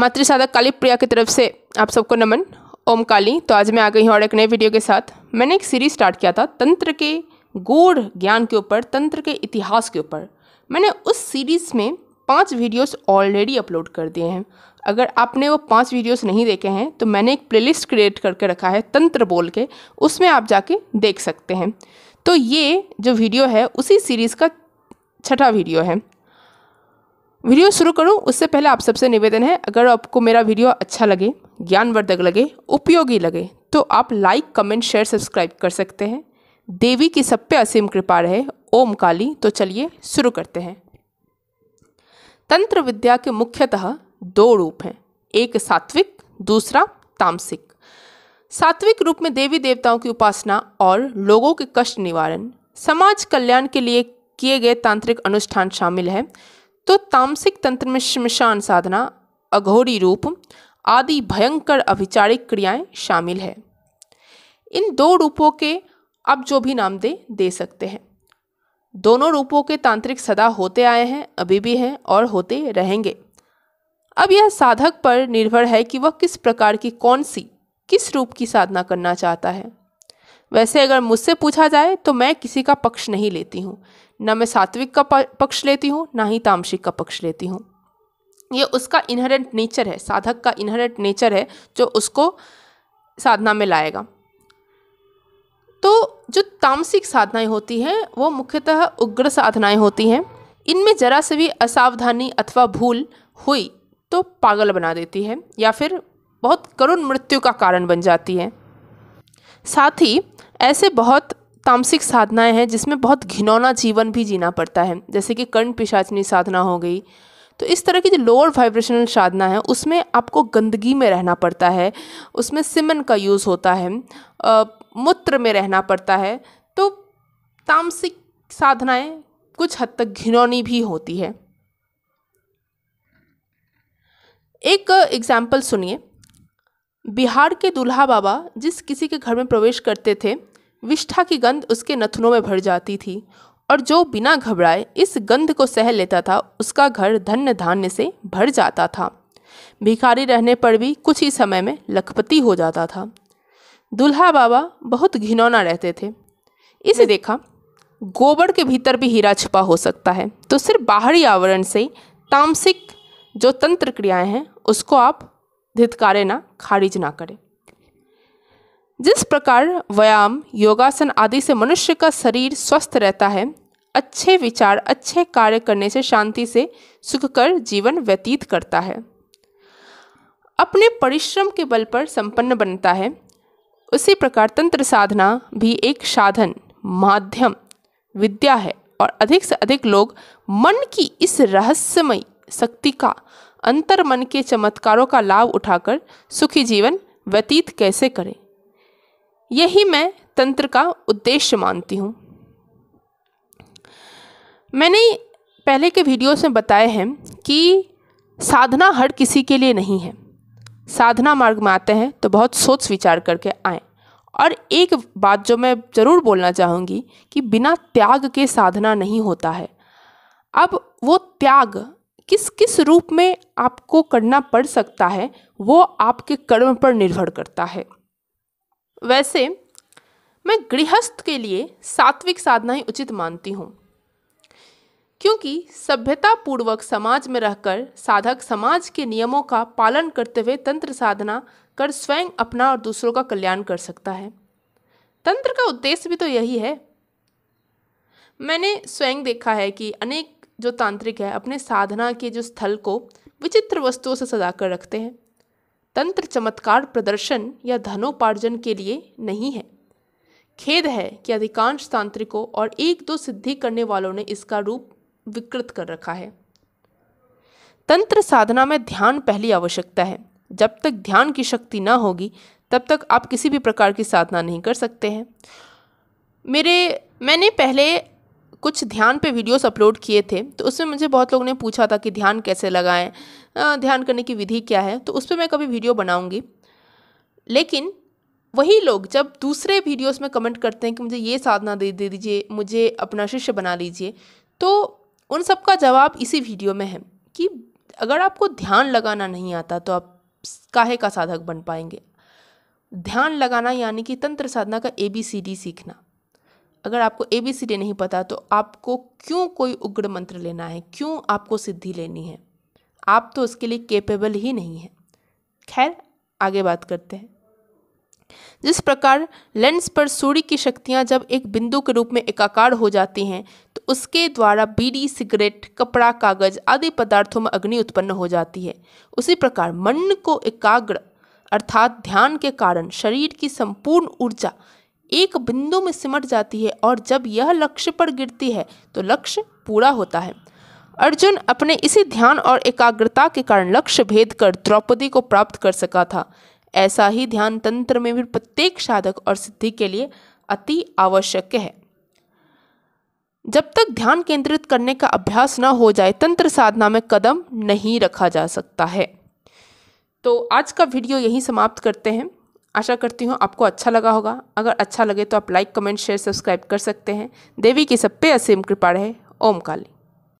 मातृ साधक काली प्रिया की तरफ से आप सबको नमन ओम काली तो आज मैं आ गई हूँ और एक नए वीडियो के साथ मैंने एक सीरीज स्टार्ट किया था तंत्र के गूढ़ ज्ञान के ऊपर तंत्र के इतिहास के ऊपर मैंने उस सीरीज़ में पांच वीडियोस ऑलरेडी अपलोड कर दिए हैं अगर आपने वो पांच वीडियोस नहीं देखे हैं तो मैंने एक प्लेलिस्ट क्रिएट करके रखा है तंत्र बोल के उसमें आप जाके देख सकते हैं तो ये जो वीडियो है उसी सीरीज़ का छठा वीडियो है वीडियो शुरू करूं उससे पहले आप सबसे निवेदन है अगर आपको मेरा वीडियो अच्छा लगे ज्ञानवर्धक लगे उपयोगी लगे तो आप लाइक कमेंट शेयर सब्सक्राइब कर सकते हैं देवी की सब पे असीम कृपा रहे ओम काली तो चलिए शुरू करते हैं तंत्र विद्या के मुख्यतः दो रूप हैं एक सात्विक दूसरा तामसिक सात्विक रूप में देवी देवताओं की उपासना और लोगों के कष्ट निवारण समाज कल्याण के लिए किए गए तांत्रिक अनुष्ठान शामिल हैं तो तामसिक तंत्र में शमशान साधना अघोरी रूप आदि भयंकर अभिचारिक क्रियाएं शामिल है इन दो रूपों के आप जो भी नाम दे दे सकते हैं दोनों रूपों के तांत्रिक सदा होते आए हैं अभी भी हैं और होते रहेंगे अब यह साधक पर निर्भर है कि वह किस प्रकार की कौन सी किस रूप की साधना करना चाहता है वैसे अगर मुझसे पूछा जाए तो मैं किसी का पक्ष नहीं लेती हूँ ना मैं सात्विक का पक्ष लेती हूँ ना ही तामसिक का पक्ष लेती हूँ ये उसका इनहेरेंट नेचर है साधक का इनहेरेंट नेचर है जो उसको साधना में लाएगा तो जो तामसिक साधनाएं होती हैं वो मुख्यतः उग्र साधनाएं होती हैं इनमें जरा से भी असावधानी अथवा भूल हुई तो पागल बना देती है या फिर बहुत करुण मृत्यु का कारण बन जाती है साथ ही ऐसे बहुत तामसिक साधनाएं हैं जिसमें बहुत घिनौना जीवन भी जीना पड़ता है जैसे कि कर्ण पिशाचनी साधना हो गई तो इस तरह की जो लोअर वाइब्रेशनल साधना है उसमें आपको गंदगी में रहना पड़ता है उसमें सिमन का यूज़ होता है आ, मूत्र में रहना पड़ता है तो तामसिक साधनाएं कुछ हद तक घिनौनी भी होती है एक एग्जाम्पल सुनिए बिहार के दुल्हा बाबा जिस किसी के घर में प्रवेश करते थे विष्ठा की गंध उसके नथुनों में भर जाती थी और जो बिना घबराए इस गंध को सह लेता था उसका घर धन्य धान्य से भर जाता था भिखारी रहने पर भी कुछ ही समय में लखपति हो जाता था दुल्हा बाबा बहुत घिनौना रहते थे इसे देखा गोबर के भीतर भी हीरा छुपा हो सकता है तो सिर्फ बाहरी आवरण से तामसिक जो तंत्र क्रियाएं हैं उसको आप धितकारे ना खारिज ना करे जिस प्रकार व्यायाम योगासन आदि से मनुष्य का शरीर स्वस्थ रहता है अच्छे विचार अच्छे कार्य करने से शांति से सुखकर जीवन व्यतीत करता है अपने परिश्रम के बल पर संपन्न बनता है उसी प्रकार तंत्र साधना भी एक साधन माध्यम विद्या है और अधिक से अधिक लोग मन की इस रहस्यमय शक्ति का अंतर मन के चमत्कारों का लाभ उठाकर सुखी जीवन व्यतीत कैसे करें यही मैं तंत्र का उद्देश्य मानती हूँ मैंने पहले के वीडियोस में बताए हैं कि साधना हर किसी के लिए नहीं है साधना मार्ग में आते हैं तो बहुत सोच विचार करके आए और एक बात जो मैं ज़रूर बोलना चाहूँगी कि बिना त्याग के साधना नहीं होता है अब वो त्याग किस किस रूप में आपको करना पड़ सकता है वो आपके कर्म पर निर्भर करता है वैसे मैं गृहस्थ के लिए सात्विक साधना ही उचित मानती हूँ क्योंकि सभ्यता पूर्वक समाज में रहकर साधक समाज के नियमों का पालन करते हुए तंत्र साधना कर स्वयं अपना और दूसरों का कल्याण कर सकता है तंत्र का उद्देश्य भी तो यही है मैंने स्वयं देखा है कि अनेक जो तांत्रिक है अपने साधना के जो स्थल को विचित्र वस्तुओं से सजा कर रखते हैं तंत्र चमत्कार प्रदर्शन या धनोपार्जन के लिए नहीं है खेद है कि अधिकांश तांत्रिकों और एक दो सिद्धि करने वालों ने इसका रूप विकृत कर रखा है तंत्र साधना में ध्यान पहली आवश्यकता है जब तक ध्यान की शक्ति ना होगी तब तक आप किसी भी प्रकार की साधना नहीं कर सकते हैं मेरे मैंने पहले कुछ ध्यान पे वीडियोस अपलोड किए थे तो उसमें मुझे बहुत लोगों ने पूछा था कि ध्यान कैसे लगाएं ध्यान करने की विधि क्या है तो उस पर मैं कभी वीडियो बनाऊँगी लेकिन वही लोग जब दूसरे वीडियोस में कमेंट करते हैं कि मुझे ये साधना दे दे दीजिए मुझे अपना शिष्य बना लीजिए तो उन सब का जवाब इसी वीडियो में है कि अगर आपको ध्यान लगाना नहीं आता तो आप काहे का साधक बन पाएंगे ध्यान लगाना यानी कि तंत्र साधना का ए बी सी डी सीखना अगर आपको ए बी सी डी नहीं पता तो आपको क्यों कोई उग्र मंत्र लेना है क्यों आपको सिद्धि लेनी है आप तो उसके लिए केपेबल ही नहीं है खैर आगे बात करते हैं जिस प्रकार लेंस पर सूर्य की शक्तियां जब एक बिंदु के रूप में एकाकार हो जाती हैं तो उसके द्वारा बीड़ी सिगरेट कपड़ा कागज आदि पदार्थों में अग्नि उत्पन्न हो जाती है उसी प्रकार मन को एकाग्र अर्थात ध्यान के कारण शरीर की संपूर्ण ऊर्जा एक बिंदु में सिमट जाती है और जब यह लक्ष्य पर गिरती है तो लक्ष्य पूरा होता है अर्जुन अपने इसी ध्यान और एकाग्रता के कारण लक्ष्य भेद कर द्रौपदी को प्राप्त कर सका था ऐसा ही ध्यान तंत्र में भी प्रत्येक साधक और सिद्धि के लिए अति आवश्यक है जब तक ध्यान केंद्रित करने का अभ्यास न हो जाए तंत्र साधना में कदम नहीं रखा जा सकता है तो आज का वीडियो यहीं समाप्त करते हैं आशा करती हूँ आपको अच्छा लगा होगा अगर अच्छा लगे तो आप लाइक कमेंट शेयर सब्सक्राइब कर सकते हैं देवी की सब पे असीम कृपा रहे ओम काली